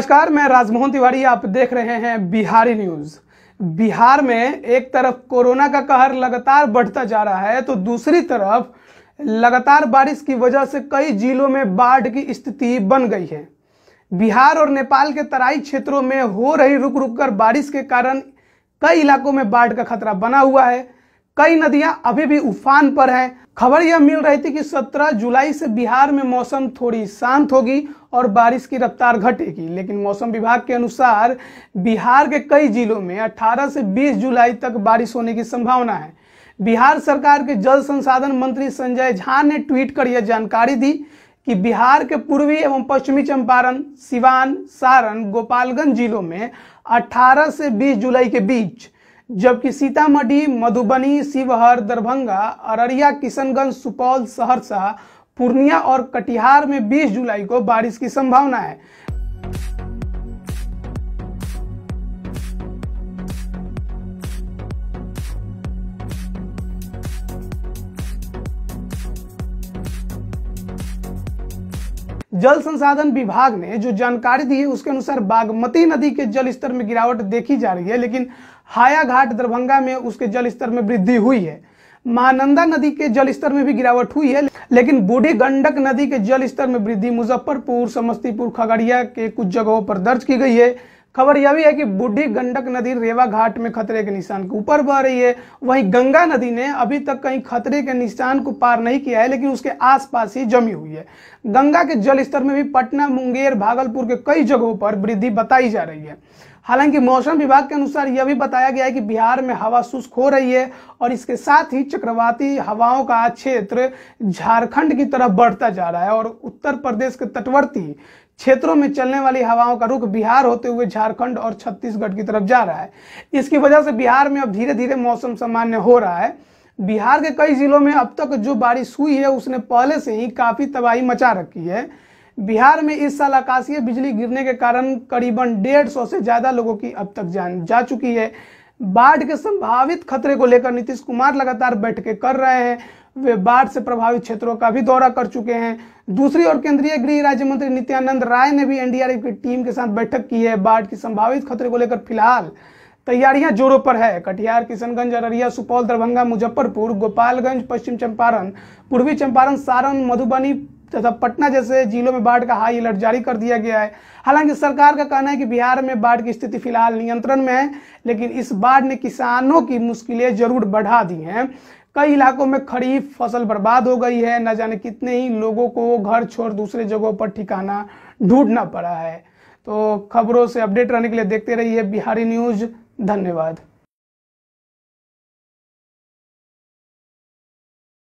नमस्कार मैं राजमोहन तिवारी आप देख रहे हैं बिहारी न्यूज बिहार में एक तरफ कोरोना का कहर लगातार बढ़ता जा रहा है तो दूसरी तरफ लगातार बारिश की वजह से कई जिलों में बाढ़ की स्थिति बन गई है बिहार और नेपाल के तराई क्षेत्रों में हो रही रुक रुक कर बारिश के कारण कई इलाकों में बाढ़ का खतरा बना हुआ है कई नदियां अभी भी उफान पर हैं खबर यह मिल रही थी कि 17 जुलाई से बिहार में मौसम थोड़ी शांत होगी और बारिश की रफ्तार घटेगी लेकिन मौसम विभाग के अनुसार बिहार के कई जिलों में 18 से 20 जुलाई तक बारिश होने की संभावना है बिहार सरकार के जल संसाधन मंत्री संजय झा ने ट्वीट कर यह जानकारी दी कि बिहार के पूर्वी एवं पश्चिमी चंपारण सिवान सारण गोपालगंज जिलों में 18 से 20 जुलाई के बीच जबकि सीतामढ़ी मधुबनी शिवहर दरभंगा अररिया किशनगंज सुपौल सहरसा पूर्णिया और कटिहार में 20 जुलाई को बारिश की संभावना है जल संसाधन विभाग ने जो जानकारी दी है उसके अनुसार बागमती नदी के जल स्तर में गिरावट देखी जा रही है लेकिन हाया घाट दरभंगा में उसके जल स्तर में वृद्धि हुई है महानंदा नदी के जल स्तर में भी गिरावट हुई है लेकिन बूढ़ी गंडक नदी के जल स्तर में वृद्धि मुजफ्फरपुर समस्तीपुर खगड़िया के कुछ जगहों पर दर्ज की गई है खबर यह भी है कि बूढ़ी गंडक नदी रेवा घाट में खतरे के निशान के ऊपर बह रही है वहीं गंगा नदी ने अभी तक कहीं खतरे के निशान को पार नहीं किया है लेकिन उसके आसपास ही जमी हुई है गंगा के जल स्तर में भी पटना मुंगेर भागलपुर के कई जगहों पर वृद्धि बताई जा रही है हालांकि मौसम विभाग के अनुसार यह भी बताया गया है कि बिहार में हवा शुष्क हो रही है और इसके साथ ही चक्रवाती हवाओं का क्षेत्र झारखंड की तरफ बढ़ता जा रहा है और उत्तर प्रदेश के तटवर्ती क्षेत्रों में चलने वाली हवाओं का रुख बिहार होते हुए झारखंड और छत्तीसगढ़ की तरफ जा रहा है इसकी वजह से बिहार में अब धीरे धीरे मौसम सामान्य हो रहा है बिहार के कई जिलों में अब तक जो बारिश हुई है उसने पहले से ही काफ़ी तबाही मचा रखी है बिहार में इस साल आकाशीय बिजली गिरने के कारण करीबन डेढ़ सौ से ज्यादा लोगों की अब तक जान जा चुकी है बाढ़ के संभावित खतरे को लेकर नीतीश कुमार लगातार बैठकें कर रहे हैं वे बाढ़ से प्रभावित क्षेत्रों का भी दौरा कर चुके हैं दूसरी ओर केंद्रीय गृह राज्य मंत्री नित्यानंद राय ने भी एनडीआरएफ की टीम के साथ बैठक की है बाढ़ की संभावित खतरे को लेकर फिलहाल तैयारियां जोरों पर है कटिहार किशनगंज अररिया सुपौल दरभंगा मुजफ्फरपुर गोपालगंज पश्चिम चंपारण पूर्वी चंपारण सारण मधुबनी तथा पटना जैसे जिलों में बाढ़ का हाई अलर्ट जारी कर दिया गया है हालांकि सरकार का कहना है कि बिहार में बाढ़ की स्थिति फिलहाल नियंत्रण में है लेकिन इस बाढ़ ने किसानों की मुश्किलें जरूर बढ़ा दी हैं कई इलाकों में खरीफ फसल बर्बाद हो गई है न जाने कितने ही लोगों को घर छोड़ दूसरे जगहों पर ठिकाना ढूंढना पड़ा है तो खबरों से अपडेट रहने के लिए देखते रहिए बिहारी न्यूज धन्यवाद